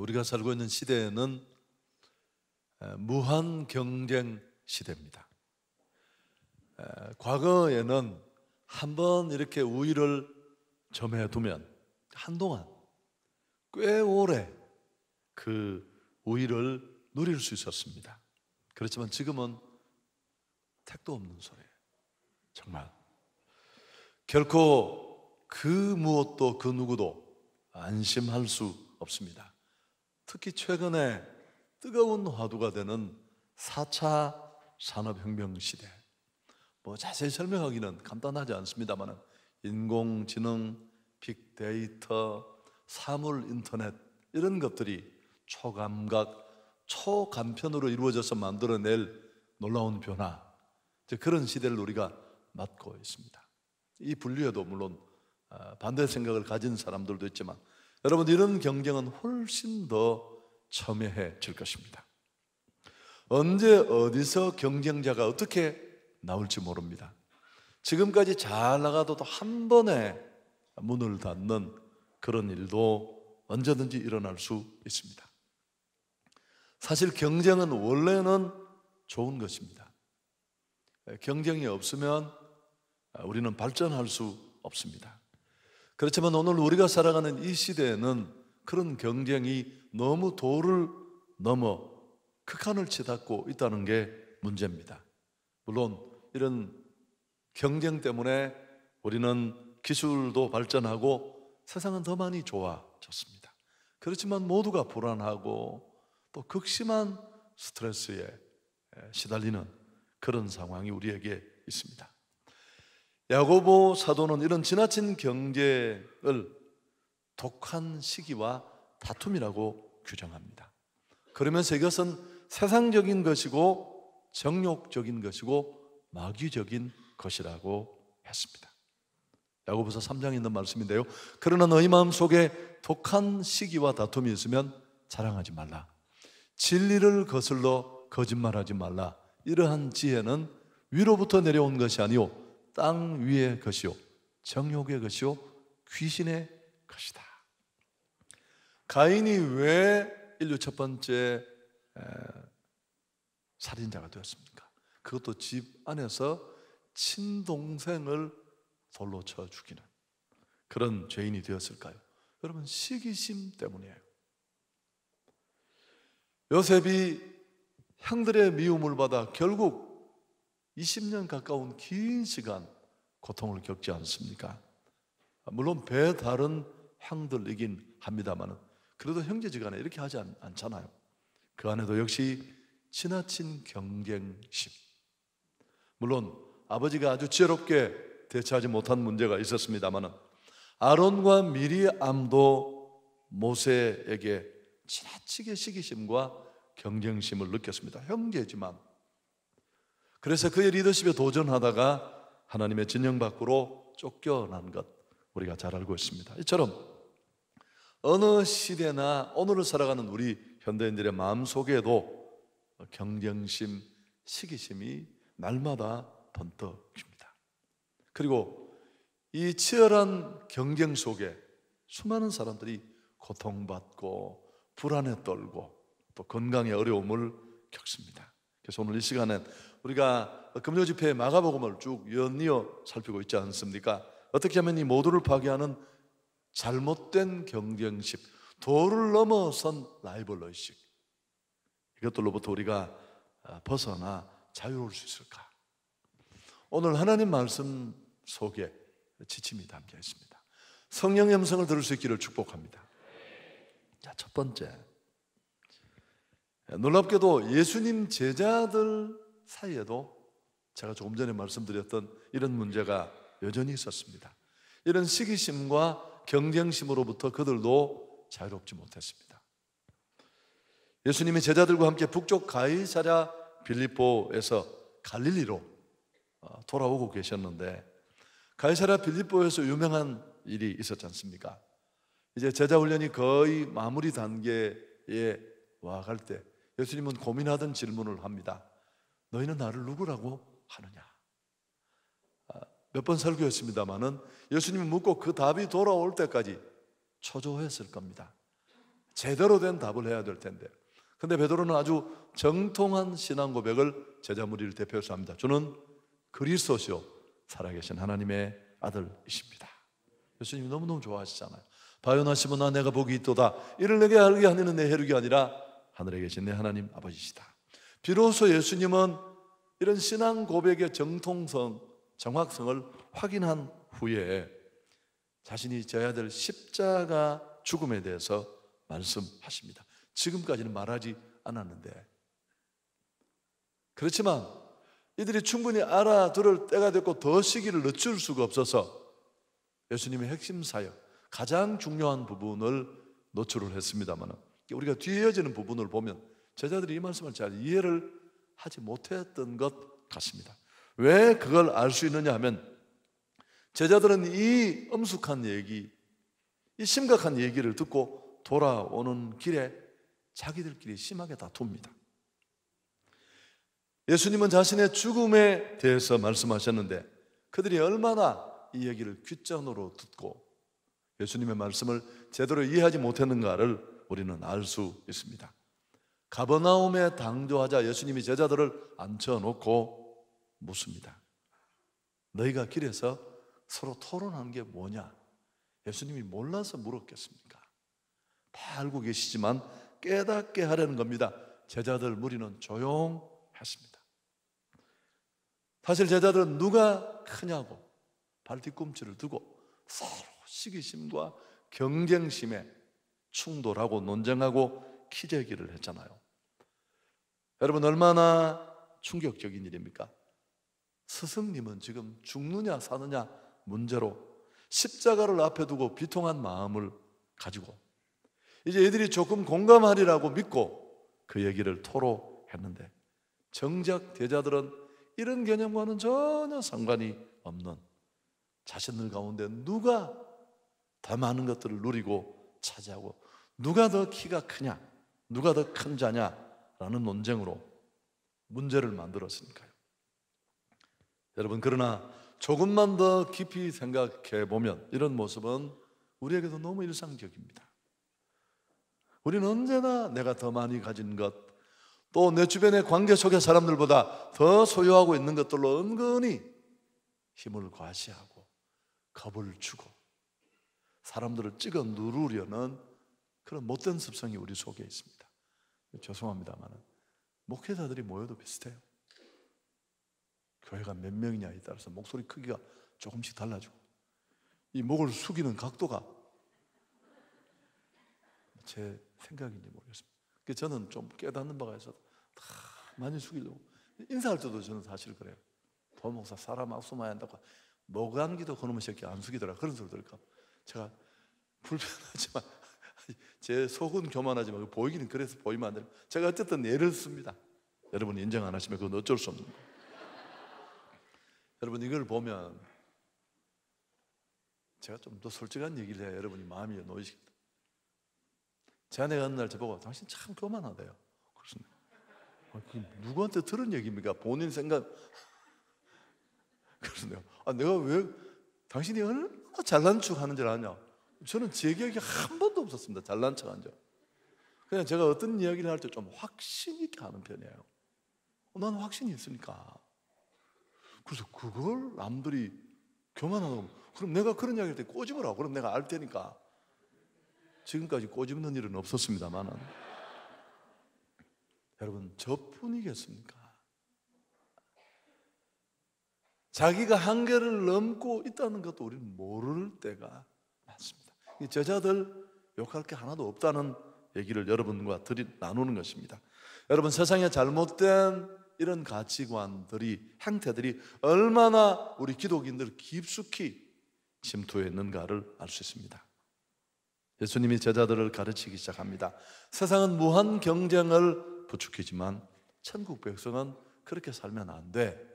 우리가 살고 있는 시대에는 무한 경쟁 시대입니다. 과거에는 한번 이렇게 우위를 점해두면 한동안 꽤 오래 그 우위를 누릴 수 있었습니다. 그렇지만 지금은 택도 없는 소리예요. 정말. 결코 그 무엇도 그 누구도 안심할 수 없습니다. 특히 최근에 뜨거운 화두가 되는 4차 산업혁명 시대. 뭐 자세히 설명하기는 간단하지 않습니다만 인공지능, 빅데이터, 사물 인터넷 이런 것들이 초감각, 초간편으로 이루어져서 만들어낼 놀라운 변화. 그런 시대를 우리가 맞고 있습니다. 이 분류에도 물론 아, 반대 생각을 가진 사람들도 있지만 여러분 이런 경쟁은 훨씬 더 첨예해 질 것입니다. 언제 어디서 경쟁자가 어떻게 나올지 모릅니다. 지금까지 잘 나가도 한 번에 문을 닫는 그런 일도 언제든지 일어날 수 있습니다. 사실 경쟁은 원래는 좋은 것입니다. 경쟁이 없으면 우리는 발전할 수 없습니다. 그렇지만 오늘 우리가 살아가는 이 시대에는 그런 경쟁이 너무 도를 넘어 극한을 치닫고 있다는 게 문제입니다. 물론 이런 경쟁 때문에 우리는 기술도 발전하고 세상은 더 많이 좋아졌습니다. 그렇지만 모두가 불안하고 또 극심한 스트레스에 시달리는 그런 상황이 우리에게 있습니다. 야고보 사도는 이런 지나친 경제를 독한 시기와 다툼이라고 규정합니다. 그러면서 이것은 세상적인 것이고 정욕적인 것이고 마귀적인 것이라고 했습니다. 야고보서 3장에 있는 말씀인데요. 그러나 너희 마음 속에 독한 시기와 다툼이 있으면 자랑하지 말라. 진리를 거슬러 거짓말하지 말라. 이러한 지혜는 위로부터 내려온 것이 아니요 땅 위의 것이요 정욕의 것이요 귀신의 것이다. 가인이 왜 인류 첫 번째 살인자가 되었습니까? 그것도 집 안에서 친동생을 돌로 쳐 죽이는 그런 죄인이 되었을까요? 여러분 시기심 때문이에요. 요셉이 형들의 미움을 받아 결국 20년 가까운 긴 시간 고통을 겪지 않습니까? 물론 배 다른 향들 이긴 합니다만 그래도 형제지간에 이렇게 하지 않, 잖아요그 안에도 역시 지나친 경쟁심. 물론 아버지가 아주 지혜롭게 대처하지 못한 문제가 있었습니다만 아론과 미리암도 모세에게 지나치게 시기심과 경쟁심을 느꼈습니다. 형제지만. 그래서 그의 리더십에 도전하다가 하나님의 진영 밖으로 쫓겨난 것 우리가 잘 알고 있습니다. 이처럼 어느 시대나 오늘을 살아가는 우리 현대인들의 마음 속에도 경쟁심, 시기심이 날마다 번뜩입니다. 그리고 이 치열한 경쟁 속에 수많은 사람들이 고통받고 불안에 떨고 또 건강의 어려움을 겪습니다. 그래서 오늘 이 시간엔 우리가 금요 집회 마가복음을 쭉 연이어 살피고 있지 않습니까? 어떻게 하면 이 모두를 파괴하는 잘못된 경쟁식 도를 넘어선 라이벌 의식. 이것들로부터 우리가 아, 벗어나 자유로울 수 있을까? 오늘 하나님 말씀 속에 지침이 담겨 있습니다. 성령의 음성을 들을 수 있기를 축복합니다. 자, 첫 번째. 놀랍게도 예수님 제자들 사이에도 제가 조금 전에 말씀드렸던 이런 문제가 여전히 있었습니다. 이런 시기심과 경쟁심으로부터 그들도 자유롭지 못했습니다. 예수님이 제자들과 함께 북쪽 가이사랴 빌립보에서 갈릴리로 어, 돌아오고 계셨는데 가이사랴 빌립보에서 유명한 일이 있었지 않습니까? 이제 제자 훈련이 거의 마무리 단계에 와갈 때 예수님은 고민하던 질문을 합니다. 너희는 나를 누구라고 하느냐? 몇번 설교했습니다마는 예수님이 묻고 그 답이 돌아올 때까지 초조했을 겁니다. 제대로 된 답을 해야 될 텐데. 근데 베드로는 아주 정통한 신앙 고백을 제자 무리를 대표해서 합니다. 저는 그리스도시요 살아계신 하나님의 아들이십니다. 예수님이 너무너무 좋아하시잖아요. 바요나시보나 내가 복이 있도다. 이를 내게 알게 하는 내 해륙이 아니라 하늘에 계신 내 하나님 아버지시다. 비로소 예수님은 이런 신앙 고백의 정통성, 정확성을 확인한 후에 자신이 져야 될 십자가 죽음에 대해서 말씀하십니다. 지금까지는 말하지 않았는데. 그렇지만 이들이 충분히 알아들을 때가 됐고 더 시기를 늦출 수가 없어서 예수님의 핵심 사역, 가장 중요한 부분을 노출을 했습니다만 우리가 뒤에 어지는 부분을 보면 제자들이 이 말씀을 잘 이해를 하지 못했던 것 같습니다. 왜 그걸 알 수 있느냐 하면 제자들은 이 엄숙한 얘기, 이 심각한 얘기를 듣고 돌아오는 길에 자기들끼리 심하게 다툽니다. 예수님은 자신의 죽음에 대해서 말씀하셨는데 그들이 얼마나 이 얘기를 귓전으로 듣고 예수님의 말씀을 제대로 이해하지 못했는가를 우리는 알 수 있습니다. 가버나움에 당도하자 예수님이 제자들을 앉혀놓고 묻습니다. 너희가 길에서 서로 토론한 게 뭐냐? 예수님이 몰라서 물었겠습니까? 다 알고 계시지만 깨닫게 하려는 겁니다. 제자들 무리는 조용했습니다. 사실 제자들은 누가 크냐고 발뒤꿈치를 두고 서로 시기심과 경쟁심에 충돌하고 논쟁하고 키재기를 했잖아요. 여러분 얼마나 충격적인 일입니까? 스승님은 지금 죽느냐 사느냐 문제로 십자가를 앞에 두고 비통한 마음을 가지고 이제 애들이 조금 공감하리라고 믿고 그 얘기를 토로했는데 정작 대자들은 이런 개념과는 전혀 상관이 없는 자신들 가운데 누가 더 많은 것들을 누리고 차지하고 누가 더 키가 크냐 누가 더 큰 자냐라는 논쟁으로 문제를 만들었으니까요. 여러분, 그러나 조금만 더 깊이 생각해 보면 이런 모습은 우리에게도 너무 일상적입니다. 우리는 언제나 내가 더 많이 가진 것, 또 내 주변의 관계 속의 사람들보다 더 소유하고 있는 것들로 은근히 힘을 과시하고 겁을 주고 사람들을 찍어 누르려는 그런 못된 습성이 우리 속에 있습니다. 죄송합니다만 목회자들이 모여도 비슷해요. 교회가 몇 명이냐에 따라서 목소리 크기가 조금씩 달라지고 이 목을 숙이는 각도가 제 생각인지 모르겠습니다. 그 저는 좀 깨닫는 바가 있어서 다 많이 숙이려고 인사할 때도 저는 사실 그래요. 도목사 사람 악수만 한다고 목안기도 그놈의 새끼 안 숙이더라 그런 소리 들을까 제가 불편하지만 제 속은 교만하지만 그 보이기는 그래서 보이면 안 돼요. 제가 어쨌든 예를 씁니다. 여러분 인정 안 하시면 그건 어쩔 수 없는 거예요. 여러분 이걸 보면 제가 좀 더 솔직한 얘기를 해요 여러분이 마음이 놓이십니다. 제 아내가 어느 날 저보고 당신 참 교만하대요. 그래서 아, 누구한테 들은 얘기입니까? 본인 생각. 그러서 내가, 아, 내가 왜 당신이 얼마나 잘난 척 하는 줄 아냐? 저는 제 기억이 한 번도 없었습니다. 잘난 척한 적. 그냥 제가 어떤 이야기를 할 때 좀 확신 있게 하는 편이에요. 나는 어, 확신이 있으니까. 그래서 그걸 남들이 교만하다고 그럼 내가 그런 이야기 할때 꼬집으라고 그럼 내가 알 테니까 지금까지 꼬집는 일은 없었습니다만은 여러분 저뿐이겠습니까? 자기가 한계를 넘고 있다는 것도 우리는 모를 때가 많습니다. 이 저자들 욕할 게 하나도 없다는 얘기를 여러분과 드리, 나누는 것입니다. 여러분 세상에 잘못된 이런 가치관들이 행태들이 얼마나 우리 기독인들 깊숙이 침투했는가를 알 수 있습니다. 예수님이 제자들을 가르치기 시작합니다. 세상은 무한 경쟁을 부추기지만 천국 백성은 그렇게 살면 안 돼.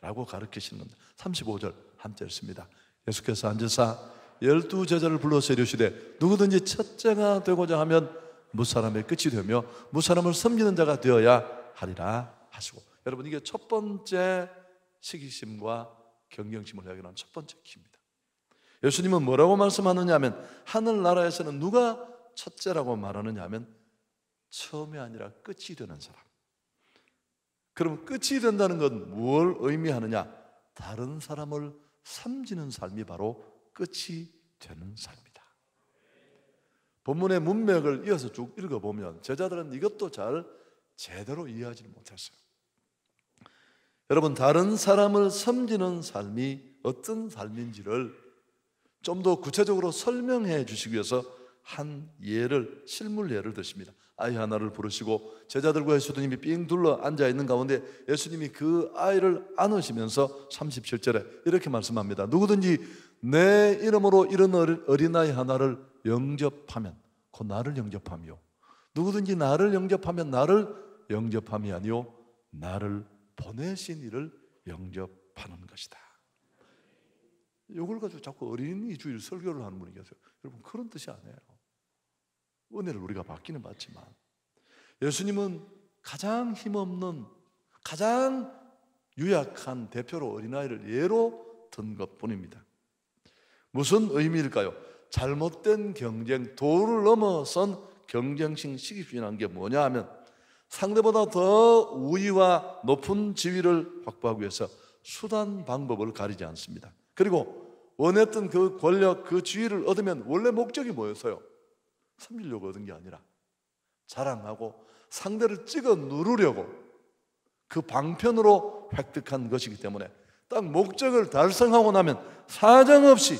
라고 가르치시는 겁니다. 35절 함께 읽습니다. 예수께서 앉으사 열두 제자를 불러서 이르시되 누구든지 첫째가 되고자 하면 무사람의 끝이 되며 무사람을 섬기는 자가 되어야 하리라 하시고 여러분 이게 첫 번째 시기심과 경경심을 해결하는 첫 번째 키입니다. 예수님은 뭐라고 말씀하느냐면 하늘나라에서는 누가 첫째라고 말하느냐면 처음이 아니라 끝이 되는 사람. 그럼 끝이 된다는 건 뭘 의미하느냐? 다른 사람을 섬기는 삶이 바로 끝이 되는 삶이다. 본문의 문맥을 이어서 쭉 읽어보면 제자들은 이것도 잘 제대로 이해하지 못했어요. 여러분 다른 사람을 섬기는 삶이 어떤 삶인지를 좀 더 구체적으로 설명해 주시기 위해서 한 예를 실물 예를 드십니다. 아이 하나를 부르시고 제자들과 예수님이 삥 둘러 앉아 있는 가운데 예수님이 그 아이를 안으시면서 37절에 이렇게 말씀합니다. 누구든지 내 이름으로 이런 어린아이 하나를 영접하면 곧 나를 영접하며 누구든지 나를 영접하면 나를 영접함이 아니요 나를 보내신 이를 영접하는 것이다. 요걸 가지고 자꾸 어린이 주일 설교를 하는 분이 계세요. 여러분, 그런 뜻이 아니에요. 은혜를 우리가 받기는 받지만, 예수님은 가장 힘없는, 가장 유약한 대표로 어린아이를 예로 든 것 뿐입니다. 무슨 의미일까요? 잘못된 경쟁, 도를 넘어선 경쟁심 시기주의라게 뭐냐 하면 상대보다 더 우위와 높은 지위를 확보하기 위해서 수단 방법을 가리지 않습니다. 그리고 원했던 그 권력, 그 지위를 얻으면 원래 목적이 뭐였어요? 섬기려고 얻은 게 아니라 자랑하고 상대를 찍어 누르려고 그 방편으로 획득한 것이기 때문에 딱 목적을 달성하고 나면 사정없이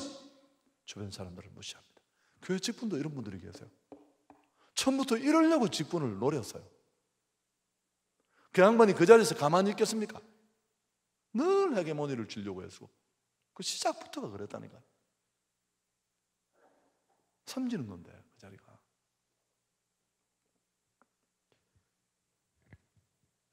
주변 사람들을 무시합니다. 교회 직분도 이런 분들이 계세요. 처음부터 이러려고 직분을 노렸어요. 그 양반이 그 자리에서 가만히 있겠습니까? 늘 헤게모니를 주려고 해서 그 시작부터가 그랬다니까. 섬지는 건데 그 자리가.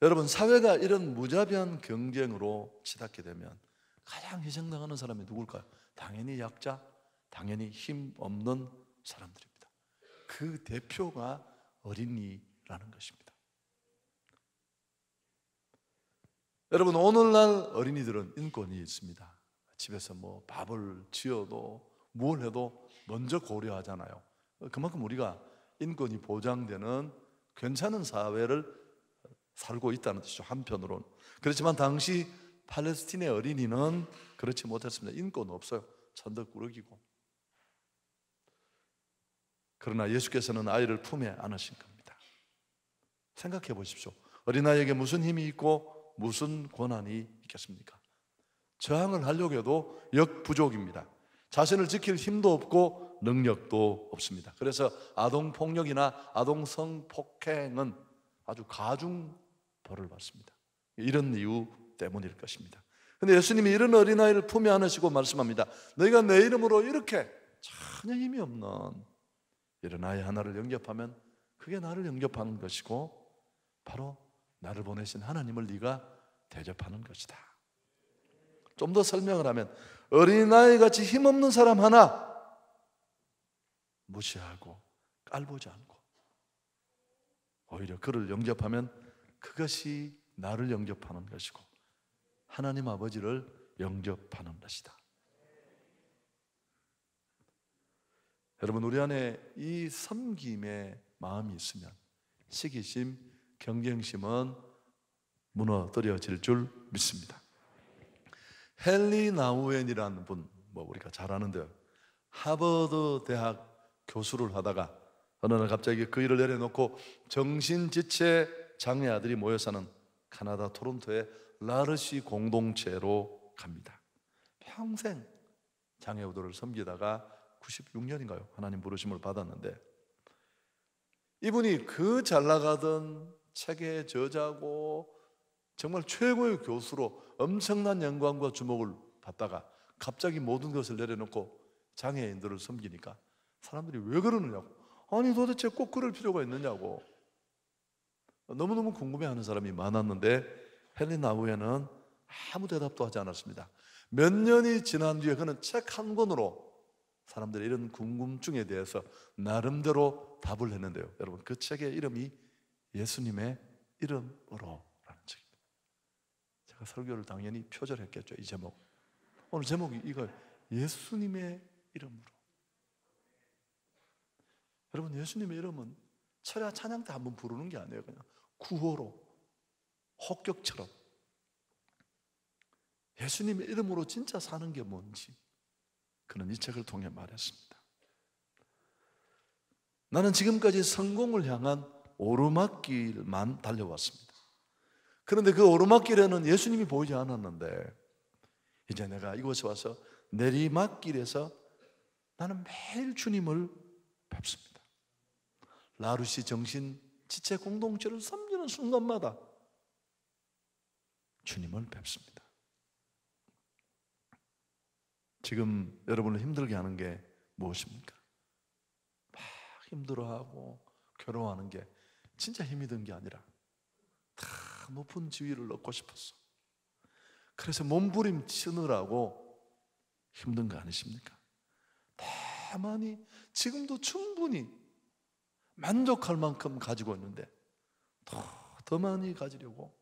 여러분 사회가 이런 무자비한 경쟁으로 치닫게 되면 가장 희생당하는 사람이 누굴까요? 당연히 약자, 당연히 힘 없는 사람들입니다. 그 대표가 어린이라는 것입니다. 여러분 오늘날 어린이들은 인권이 있습니다. 집에서 뭐 밥을 지어도 무엇 해도 먼저 고려하잖아요. 그만큼 우리가 인권이 보장되는 괜찮은 사회를 살고 있다는 뜻이죠. 한편으론 그렇지만 당시 팔레스틴의 어린이는 그렇지 못했습니다. 인권 없어요. 천덕꾸러기고. 그러나 예수께서는 아이를 품에 안으신 겁니다. 생각해 보십시오. 어린아이에게 무슨 힘이 있고 무슨 권한이 있겠습니까? 저항을 하려고 해도 역부족입니다. 자신을 지킬 힘도 없고 능력도 없습니다. 그래서 아동폭력이나 아동성폭행은 아주 가중 벌을 받습니다. 이런 이유 때문일 것입니다. 근데 예수님이 이런 어린아이를 품에 안으시고 말씀합니다. 너희가 내 이름으로 이렇게 전혀 힘이 없는 이런 아이 하나를 영접하면 그게 나를 영접하는 것이고 바로 나를 보내신 하나님을 네가 대접하는 것이다. 좀 더 설명을 하면 어린아이 같이 힘없는 사람 하나 무시하고 깔보지 않고 오히려 그를 영접하면 그것이 나를 영접하는 것이고 하나님 아버지를 영접하는 것이다. 여러분 우리 안에 이 섬김의 마음이 있으면 시기심 경쟁심은 무너뜨려질 줄 믿습니다. 헨리 나우엔이라는 분, 뭐 우리가 잘아는데 하버드 대학 교수를 하다가 어느 날 갑자기 그 일을 내려놓고 정신지체 장애 아들이 모여 사는 카나다 토론토의 라르시 공동체로 갑니다. 평생 장애우도를 섬기다가 96년인가요? 하나님 부르심을 받았는데 이분이 그 잘 나가던 책의 저자고 정말 최고의 교수로 엄청난 영광과 주목을 받다가 갑자기 모든 것을 내려놓고 장애인들을 섬기니까 사람들이 왜 그러느냐고. 아니 도대체 꼭 그럴 필요가 있느냐고. 너무너무 궁금해하는 사람이 많았는데 헨리나 우에는 아무 대답도 하지 않았습니다. 몇 년이 지난 뒤에 그는 책 한 권으로 사람들의 이런 궁금증에 대해서 나름대로 답을 했는데요. 여러분 그 책의 이름이 예수님의 이름으로라는 책입니다. 제가 설교를 당연히 표절했겠죠, 이 제목. 오늘 제목이 이걸 예수님의 이름으로. 여러분, 예수님의 이름은 철야 찬양 때 한번 부르는 게 아니에요. 그냥 구호로, 혹격처럼. 예수님의 이름으로 진짜 사는 게 뭔지 그는 이 책을 통해 말했습니다. 나는 지금까지 성공을 향한 오르막길만 달려왔습니다. 그런데 그 오르막길에는 예수님이 보이지 않았는데 이제 내가 이곳에 와서 내리막길에서 나는 매일 주님을 뵙습니다. 라루시 정신 지체 공동체를 섬기는 순간마다 주님을 뵙습니다. 지금 여러분을 힘들게 하는 게 무엇입니까? 막 힘들어하고 괴로워하는 게 진짜 힘이 든 게 아니라 다 높은 지위를 얻고 싶었어. 그래서 몸부림치느라고 힘든 거 아니십니까? 다만이 지금도 충분히 만족할 만큼 가지고 있는데 더, 더 많이 가지려고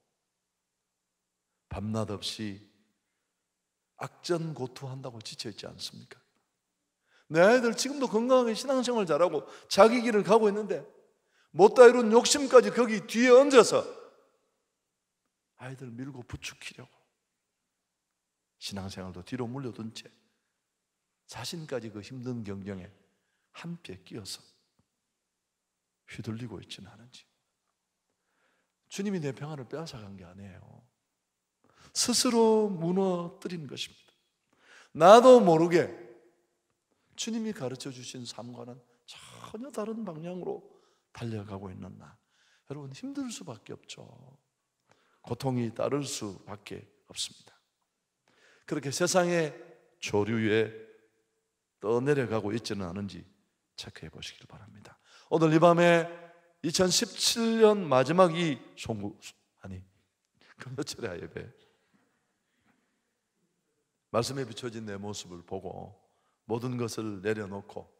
밤낮 없이 악전고투한다고 지쳐있지 않습니까? 내 아이들 지금도 건강하게 신앙생활 잘하고 자기 길을 가고 있는데 못다 이룬 욕심까지 거기 뒤에 얹어서 아이들 밀고 부축키려고 신앙생활도 뒤로 물려둔 채 자신까지 그 힘든 경쟁에 함께 끼어서 휘둘리고 있지는 않은지 주님이 내 평안을 빼앗아간 게 아니에요 스스로 무너뜨린 것입니다 나도 모르게 주님이 가르쳐 주신 삶과는 전혀 다른 방향으로 달려가고 있는 나. 여러분 힘들 수밖에 없죠. 고통이 따를 수밖에 없습니다. 그렇게 세상의 조류에 떠내려가고 있지는 않은지 체크해 보시길 바랍니다. 오늘 이 밤에 2017년 마지막 이 송구 아니 금요철야 그 예배 말씀에 비춰진 내 모습을 보고 모든 것을 내려놓고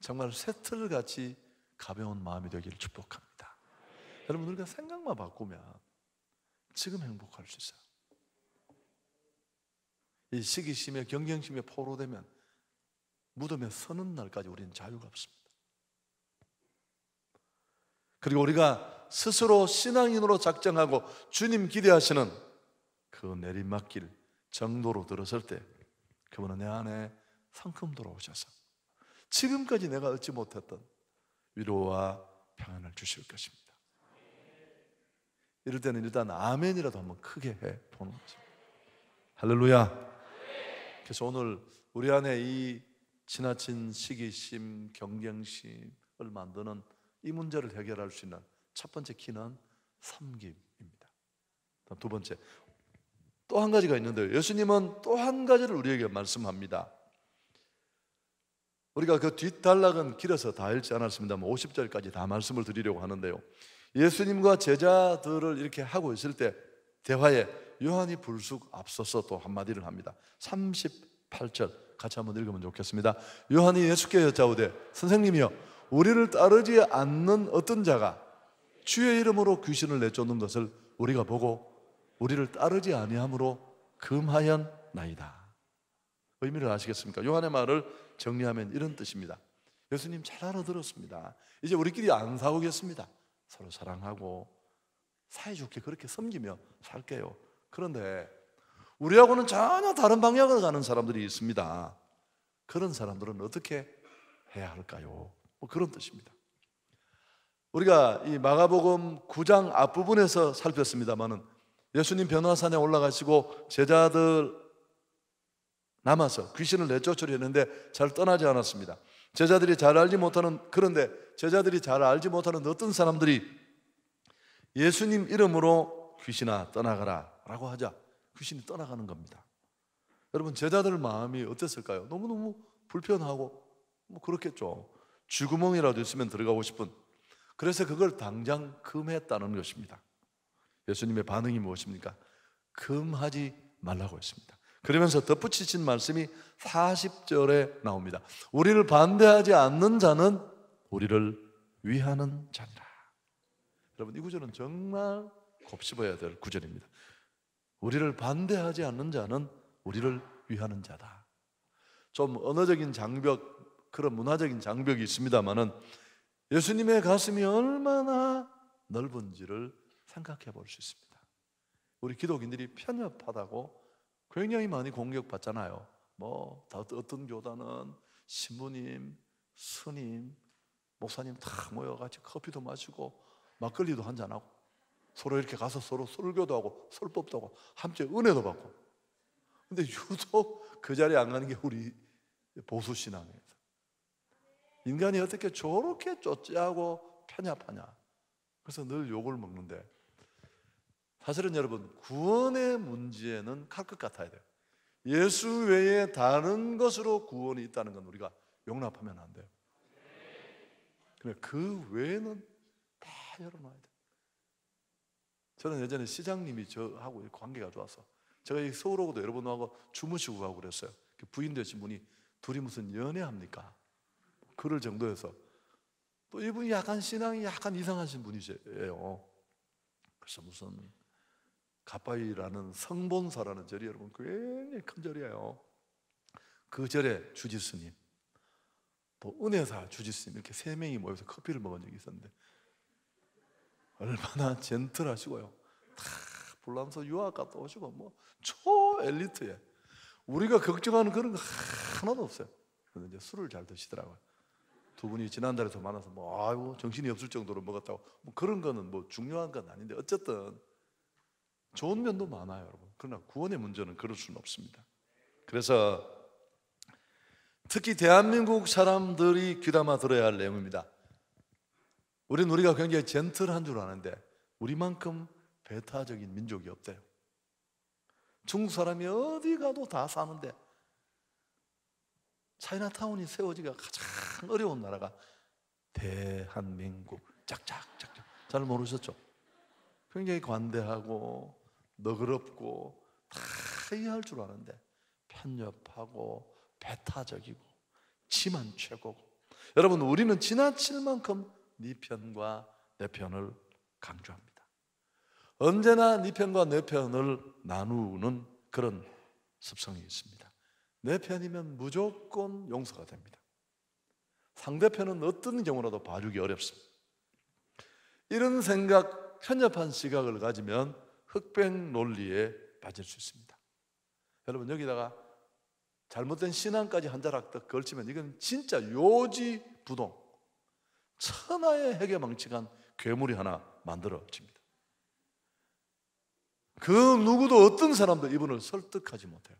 정말 새틀같이 가벼운 마음이 되기를 축복합니다. 여러분 우리가 생각만 바꾸면 지금 행복할 수 있어요. 이 시기심에 경쟁심에 포로되면 무덤에 서는 날까지 우리는 자유가 없습니다. 그리고 우리가 스스로 신앙인으로 작정하고 주님 기대하시는 그 내리막길 정도로 들었을 때 그분은 내 안에 상큼 돌아오셔서 지금까지 내가 얻지 못했던 위로와 평안을 주실 것입니다. 이럴 때는 일단 아멘이라도 한번 크게 해 보는 거죠. 할렐루야. 그래서 오늘 우리 안에 이 지나친 시기심, 경쟁심을 만드는 이 문제를 해결할 수 있는 첫 번째 키는 섬김입니다. 두 번째, 또 한 가지가 있는데 예수님은 또 한 가지를 우리에게 말씀합니다. 우리가 그 뒷단락은 길어서 다 읽지 않았습니다만 50절까지 뭐 다 말씀을 드리려고 하는데요. 예수님과 제자들을 이렇게 하고 있을 때 대화에 요한이 불쑥 앞서서 또 한마디를 합니다. 38절 같이 한번 읽으면 좋겠습니다. 요한이 예수께 여짜오되 선생님이여 우리를 따르지 않는 어떤 자가 주의 이름으로 귀신을 내쫓는 것을 우리가 보고 우리를 따르지 아니함으로 금하연 나이다. 의미를 아시겠습니까? 요한의 말을 정리하면 이런 뜻입니다. 예수님 잘 알아들었습니다. 이제 우리끼리 안 싸우겠습니다. 서로 사랑하고 사이좋게 그렇게 섬기며 살게요. 그런데 우리하고는 전혀 다른 방향으로 가는 사람들이 있습니다. 그런 사람들은 어떻게 해야 할까요? 뭐 그런 뜻입니다. 우리가 이 마가복음 9장 앞부분에서 살폈습니다만은 예수님 변화산에 올라가시고 제자들 남아서 귀신을 내쫓으려는데 했잘 떠나지 않았습니다. 제자들이 잘 알지 못하는 그런데 제자들이 잘 알지 못하는 어떤 사람들이 예수님 이름으로 귀신아 떠나가라라고 하자 귀신이 떠나가는 겁니다. 여러분 제자들 마음이 어땠을까요? 너무너무 불편하고 뭐 그렇겠죠. 쥐구멍이라도 있으면 들어가고 싶은 그래서 그걸 당장 금했다는 것입니다. 예수님의 반응이 무엇입니까? 금하지 말라고 했습니다. 그러면서 덧붙이신 말씀이 40절에 나옵니다. 우리를 반대하지 않는 자는 우리를 위하는 자니라. 여러분, 이 구절은 정말 곱씹어야 될 구절입니다. 우리를 반대하지 않는 자는 우리를 위하는 자다. 좀 언어적인 장벽, 그런 문화적인 장벽이 있습니다만은 예수님의 가슴이 얼마나 넓은지를 생각해 볼 수 있습니다. 우리 기독인들이 편협하다고 굉장히 많이 공격받잖아요. 뭐 어떤 교단은 신부님, 스님, 목사님 다 모여가지고 커피도 마시고 막걸리도 한 잔하고 서로 이렇게 가서 서로 설교도 하고 설법도 하고 함께 은혜도 받고 근데 유독 그 자리에 안 가는 게 우리 보수 신앙이에요. 인간이 어떻게 저렇게 쪼찌하고 편협하냐. 그래서 늘 욕을 먹는데 사실은 여러분 구원의 문제는 칼 끝 같아야 돼요. 예수 외에 다른 것으로 구원이 있다는 건 우리가 용납하면 안 돼요. 근데 그 외에는 다 열어놔야 돼요. 저는 예전에 시장님이 저하고 관계가 좋아서 제가 서울 오고도 여러 번 하고 주무시고 가고 그랬어요. 그 부인 되신 분이 둘이 무슨 연애합니까? 그럴 정도여서 또 이분이 약간 신앙이 약간 이상하신 분이세요. 그래서 무슨 가파이라는 성본사라는 절이 여러분 굉장히 큰 절이에요. 그 절에 주지스님, 또 은혜사 주지스님 이렇게 세 명이 모여서 커피를 먹은 적이 있었는데 얼마나 젠틀하시고요. 다 불란서 유학 갔다 오시고 뭐 초엘리트에 우리가 걱정하는 그런 거 하나도 없어요. 근데 이제 술을 잘 드시더라고요. 두 분이 지난달에 더 만나서 뭐 아이고 정신이 없을 정도로 먹었다고 뭐 그런 거는 뭐 중요한 건 아닌데 어쨌든 좋은 면도 많아요, 여러분. 그러나 구원의 문제는 그럴 수는 없습니다. 그래서 특히 대한민국 사람들이 귀담아 들어야 할 내용입니다. 우리는 우리가 굉장히 젠틀한 줄 아는데 우리만큼 배타적인 민족이 없대요. 중국 사람이 어디 가도 다 사는데 차이나타운이 세워지가 가장 어려운 나라가 대한민국 짝짝짝짝 잘 모르셨죠? 굉장히 관대하고 너그럽고 다 이해할 줄 아는데 편협하고 배타적이고 지만 최고고 여러분 우리는 지나칠 만큼 네 편과 내 편을 강조합니다. 언제나 네 편과 내 편을 나누는 그런 습성이 있습니다. 내 편이면 무조건 용서가 됩니다. 상대편은 어떤 경우라도 봐주기 어렵습니다. 이런 생각, 편협한 시각을 가지면 흑백 논리에 빠질 수 있습니다. 여러분 여기다가 잘못된 신앙까지 한 자락 걸치면 이건 진짜 요지부동 천하의 해괴망측한 괴물이 하나 만들어집니다. 그 누구도 어떤 사람도 이분을 설득하지 못해요.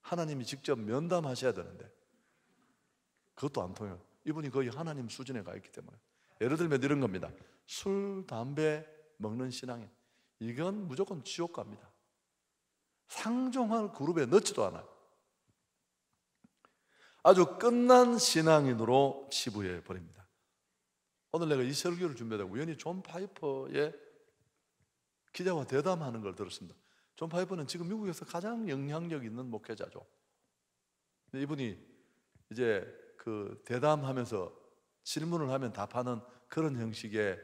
하나님이 직접 면담하셔야 되는데 그것도 안 통해요. 이분이 거의 하나님 수준에 가 있기 때문에 예를 들면 이런 겁니다. 술, 담배 먹는 신앙인 이건 무조건 지옥 갑니다. 상종할 그룹에 넣지도 않아요. 아주 끝난 신앙인으로 시부해 버립니다. 오늘 내가 이 설교를 준비하다 우연히 존 파이퍼의 기자와 대담하는 걸 들었습니다. 존 파이퍼는 지금 미국에서 가장 영향력 있는 목회자죠. 이분이 이제 그 대담하면서 질문을 하면 답하는 그런 형식의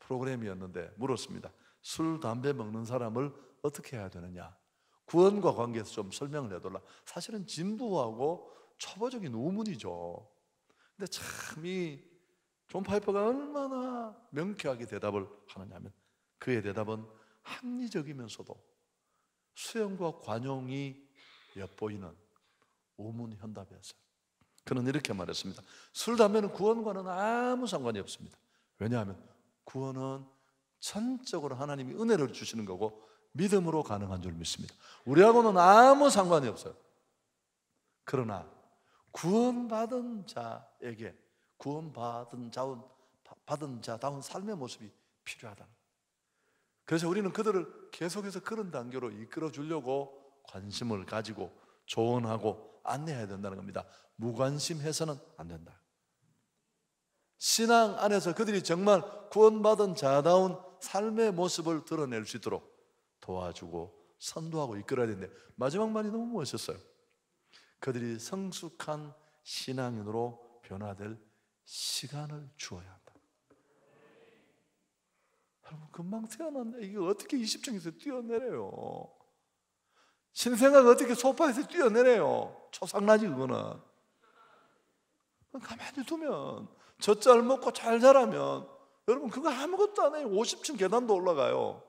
프로그램이었는데 물었습니다. 술, 담배 먹는 사람을 어떻게 해야 되느냐. 구원과 관계에서좀 설명을 해달라. 사실은 진부하고 초보적인 우문이죠. 근데 참 이 존 파이퍼가 얼마나 명쾌하게 대답을 하느냐면 하 그의 대답은 합리적이면서도 수영과 관용이 엿보이는 우문 현답이었어요. 그는 이렇게 말했습니다. 술, 담배는 구원과는 아무 상관이 없습니다. 왜냐하면 구원은 전적으로 하나님이 은혜를 주시는 거고 믿음으로 가능한 줄 믿습니다. 우리하고는 아무 상관이 없어요. 그러나 구원받은 자에게 구원받은 자운 받은 자다운 삶의 모습이 필요하다. 그래서 우리는 그들을 계속해서 그런 단계로 이끌어 주려고 관심을 가지고 조언하고 안내해야 된다는 겁니다. 무관심해서는 안 된다. 신앙 안에서 그들이 정말 구원받은 자다운 삶의 모습을 드러낼 수 있도록 도와주고 선도하고 이끌어야 되는데 마지막 말이 너무 멋있었어요. 그들이 성숙한 신앙인으로 변화될 시간을 주어야 한다. 여러분 금방 태어났네. 이게 어떻게 20층에서 뛰어내려요? 신생아가 어떻게 소파에서 뛰어내려요? 초상나지 그거는. 가만히 두면 젖잘 먹고 잘 자라면 여러분 그거 아무것도 안 해요. 50층 계단도 올라가요.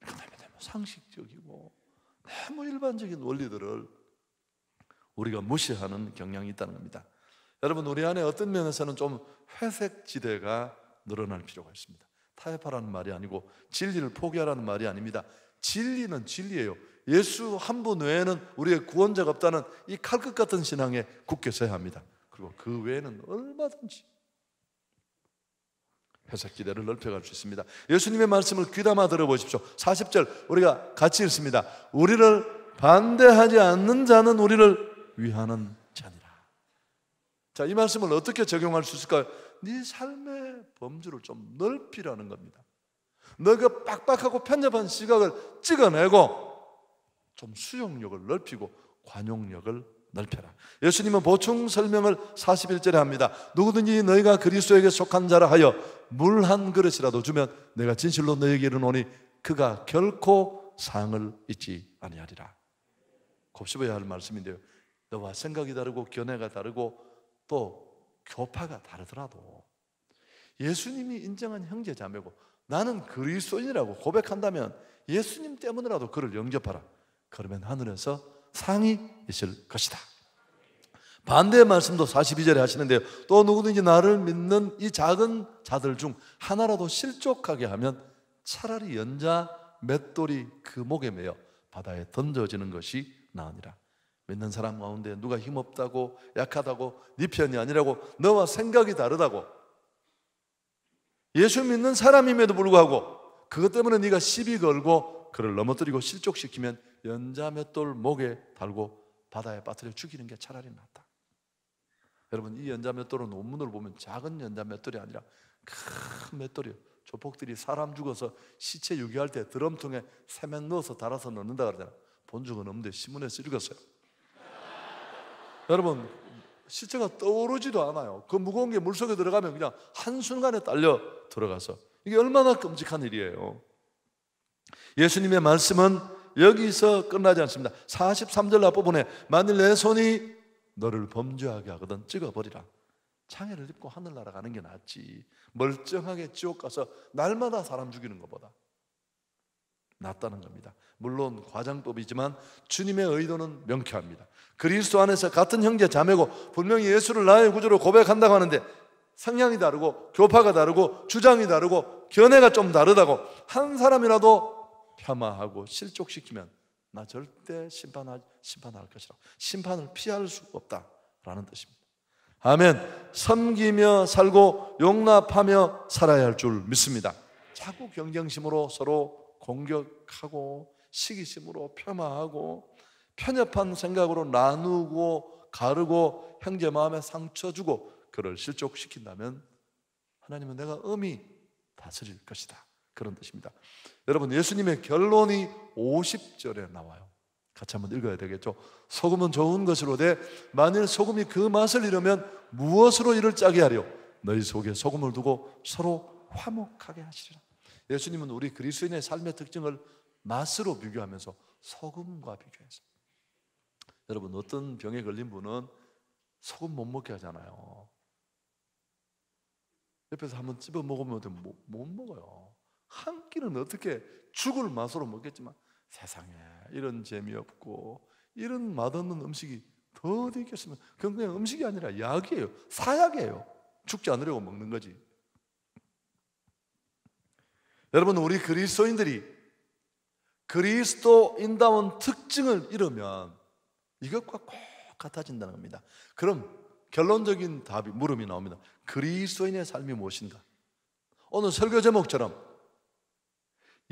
그다음에 너무 상식적이고 너무 일반적인 원리들을 우리가 무시하는 경향이 있다는 겁니다. 여러분 우리 안에 어떤 면에서는 좀 회색 지대가 늘어날 필요가 있습니다. 타협하라는 말이 아니고 진리를 포기하라는 말이 아닙니다. 진리는 진리예요. 예수 한 분 외에는 우리의 구원자가 없다는 이 칼끝 같은 신앙에 굳게 서야 합니다. 그리고 그 외에는 얼마든지 회사 기대를 넓혀갈 수 있습니다. 예수님의 말씀을 귀담아 들어보십시오. 40절 우리가 같이 읽습니다. 우리를 반대하지 않는 자는 우리를 위하는 자니라. 자, 이 말씀을 어떻게 적용할 수 있을까요? 네 삶의 범주를 좀 넓히라는 겁니다. 너그 빡빡하고 편협한 시각을 찍어내고 좀 수용력을 넓히고 관용력을 넓혀라. 예수님은 보충 설명을 41절에 합니다. 누구든지 너희가 그리스도에게 속한 자라 하여 물 한 그릇이라도 주면 내가 진실로 너희에게 이르노니 그가 결코 상을 잊지 아니하리라. 곱씹어야 할 말씀인데요. 너와 생각이 다르고 견해가 다르고 또 교파가 다르더라도 예수님이 인정한 형제 자매고 나는 그리스도인이라고 고백한다면 예수님 때문이라도 그를 영접하라. 그러면 하늘에서 상이 있을 것이다. 반대의 말씀도 42절에 하시는데요. 또 누구든지 나를 믿는 이 작은 자들 중 하나라도 실족하게 하면 차라리 연자 맷돌이 그 목에 매여 바다에 던져지는 것이 나으니라. 믿는 사람 가운데 누가 힘없다고 약하다고 네 편이 아니라고 너와 생각이 다르다고 예수 믿는 사람임에도 불구하고 그것 때문에 네가 시비 걸고 그를 넘어뜨리고 실족시키면 연자 몇 돌 목에 달고 바다에 빠뜨려 죽이는 게 차라리 낫다. 여러분 이 연자 몇 돌은 원문을 보면 작은 연자 몇 돌이 아니라 큰몇 돌이요. 조폭들이 사람 죽어서 시체 유기할 때 드럼통에 세면 넣어서 달아서 넣는다 그러잖아. 본 적은 없는데 신문에서 읽었어요. 여러분 시체가 떠오르지도 않아요. 그 무거운 게 물속에 들어가면 그냥 한순간에 딸려 들어가서 이게 얼마나 끔찍한 일이에요. 예수님의 말씀은 여기서 끝나지 않습니다. 43절 앞부분에 만일 내 손이 너를 범죄하게 하거든 찍어버리라. 창해를 입고 하늘 날아가는 게 낫지. 멀쩡하게 지옥 가서 날마다 사람 죽이는 것보다 낫다는 겁니다. 물론 과장법이지만 주님의 의도는 명쾌합니다. 그리스도 안에서 같은 형제 자매고 분명히 예수를 나의 구조로 고백한다고 하는데 성향이 다르고 교파가 다르고 주장이 다르고 견해가 좀 다르다고 한 사람이라도 폄하하고 실족시키면 나 절대 심판하, 심판할 것이라 심판을 피할 수 없다라는 뜻입니다. 아멘. 섬기며 살고 용납하며 살아야 할 줄 믿습니다. 자꾸 경쟁심으로 서로 공격하고 시기심으로 폄하하고 편협한 생각으로 나누고 가르고 형제 마음에 상처 주고 그를 실족시킨다면 하나님은 내가 음히 다스릴 것이다. 그런 뜻입니다. 여러분, 예수님의 결론이 50절에 나와요. 같이 한번 읽어야 되겠죠. 소금은 좋은 것으로 되 만일 소금이 그 맛을 잃으면 무엇으로 이를 짜게 하려 너희 속에 소금을 두고 서로 화목하게 하시리라. 예수님은 우리 그리스인의 삶의 특징을 맛으로 비교하면서 소금과 비교해서 여러분 어떤 병에 걸린 분은 소금 못 먹게 하잖아요. 옆에서 한번 찝어 먹으면 못 먹어요. 한 끼는 어떻게 죽을 맛으로 먹겠지만 세상에 이런 재미없고 이런 맛없는 음식이 더 어디 있겠습니까? 그건 그냥 음식이 아니라 약이에요. 사약이에요. 죽지 않으려고 먹는 거지. 여러분 우리 그리스도인들이 그리스도인다운 특징을 잃으면 이것과 꼭 같아진다는 겁니다. 그럼 결론적인 답이 물음이 나옵니다. 그리스도인의 삶이 무엇인가? 오늘 설교 제목처럼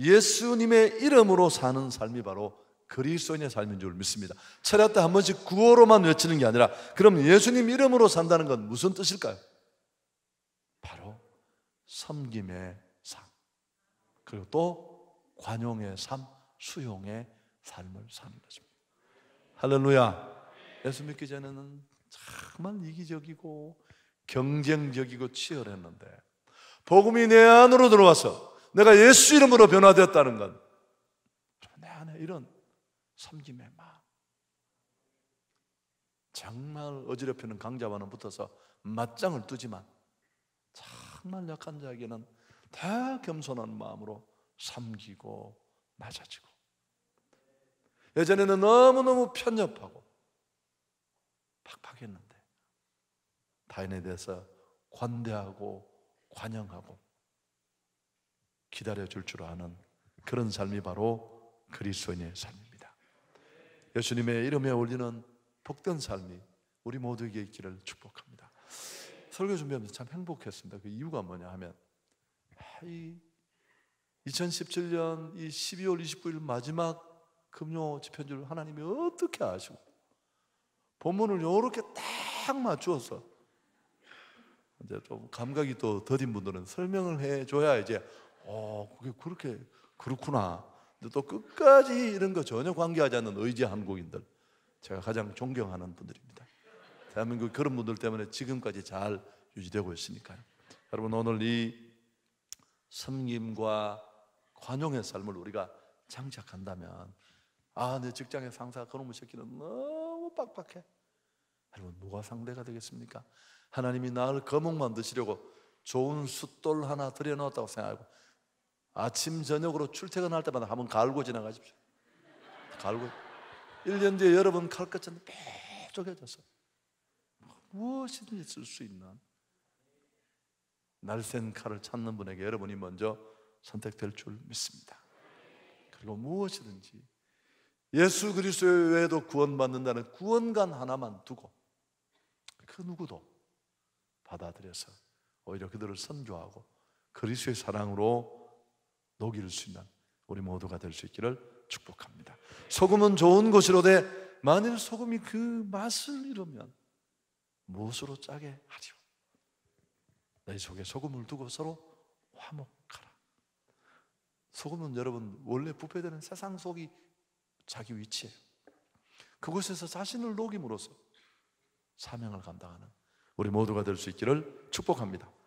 예수님의 이름으로 사는 삶이 바로 그리스도인의 삶인 줄 믿습니다. 철야 때한 번씩 구호로만 외치는 게 아니라 그럼 예수님 이름으로 산다는 건 무슨 뜻일까요? 바로 섬김의 삶. 그리고 또 관용의 삶, 수용의 삶을 사는 것입니다. 할렐루야. 예수 믿기 전에는 정말 이기적이고 경쟁적이고 치열했는데 복음이 내 안으로 들어와서 내가 예수 이름으로 변화되었다는 건내 안에 이런 섬김의 마음. 정말 어지럽히는 강자와는 붙어서 맞짱을 두지만 정말 약한 자에게는 다 겸손한 마음으로 섬기고 맞아지고 예전에는 너무너무 편협하고 팍팍했는데 타인에 대해서 관대하고 관용하고 기다려줄 줄 아는 그런 삶이 바로 그리스도인의 삶입니다. 예수님의 이름에 올리는 복된 삶이 우리 모두에게 있기를 축복합니다. 설교 준비하면서 참 행복했습니다. 그 이유가 뭐냐 하면 이 2017년 이 12월 29일 마지막 금요 집현주를 하나님이 어떻게 아시고 본문을 이렇게 딱 맞추어서 이제 좀 감각이 또 더딘 분들은 설명을 해줘야 이제 어, 그게 그렇게 그렇구나. 근데 또 끝까지 이런 거 전혀 관계하지 않는 의지 한국인들 제가 가장 존경하는 분들입니다. 대한민국 그런 분들 때문에 지금까지 잘 유지되고 있으니까요. 여러분 오늘 이 섬김과 관용의 삶을 우리가 장착한다면 아, 내 직장의 상사 그놈의 새끼는 너무 빡빡해. 여러분 누가 상대가 되겠습니까? 하나님이 나를 거목 만드시려고 좋은 숫돌 하나 들여놓았다고 생각하고 아침 저녁으로 출퇴근할 때마다 한번 갈고 지나가십시오. 갈고. 1년 뒤에 여러분 칼끝은 뾰족해져서 무엇이든지 쓸 수 있는 날쌘 칼을 찾는 분에게 여러분이 먼저 선택될 줄 믿습니다. 그리고 무엇이든지 예수 그리스 외에도 구원받는다는 구원관 하나만 두고 그 누구도 받아들여서 오히려 그들을 선교하고 그리스의 사랑으로 녹일 수 있는 우리 모두가 될 수 있기를 축복합니다. 소금은 좋은 것이로되 만일 소금이 그 맛을 잃으면 무엇으로 짜게 하리오? 너 속에 소금을 두고 서로 화목하라. 소금은 여러분 원래 부패되는 세상 속이 자기 위치예요. 그곳에서 자신을 녹임으로써 사명을 감당하는 우리 모두가 될 수 있기를 축복합니다.